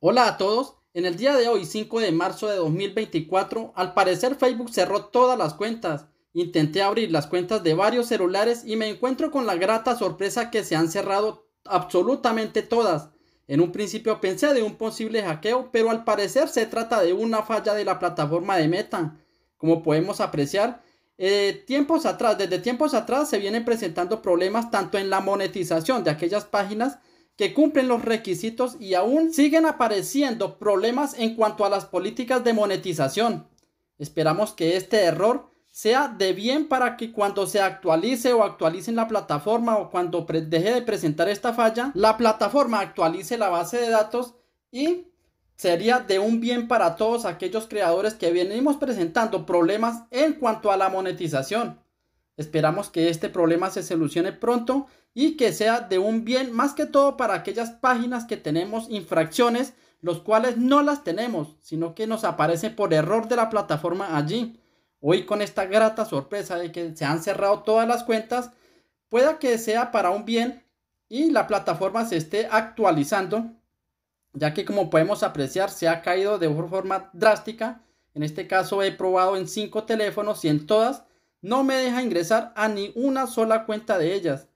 Hola a todos, en el día de hoy 5 de marzo de 2024 al parecer Facebook cerró todas las cuentas. Intenté abrir las cuentas de varios celulares y me encuentro con la grata sorpresa que se han cerrado absolutamente todas. En un principio pensé de un posible hackeo, pero al parecer se trata de una falla de la plataforma de Meta. Como podemos apreciar, eh, tiempos atrás, desde tiempos atrás se vienen presentando problemas tanto en la monetización de aquellas páginas que cumplen los requisitos y aún siguen apareciendo problemas en cuanto a las políticas de monetización. Esperamos que este error sea de bien para que cuando se actualice o actualicen la plataforma o cuando deje de presentar esta falla, la plataforma actualice la base de datos y sería de un bien para todos aquellos creadores que venimos presentando problemas en cuanto a la monetización. Esperamos que este problema se solucione pronto y que sea de un bien más que todo para aquellas páginas que tenemos infracciones, los cuales no las tenemos, sino que nos aparece por error de la plataforma allí. Hoy con esta grata sorpresa de que se han cerrado todas las cuentas, pueda que sea para un bien y la plataforma se esté actualizando, ya que como podemos apreciar se ha caído de forma drástica. En este caso he probado en 5 teléfonos y en todas no me deja ingresar a ni una sola cuenta de ellas.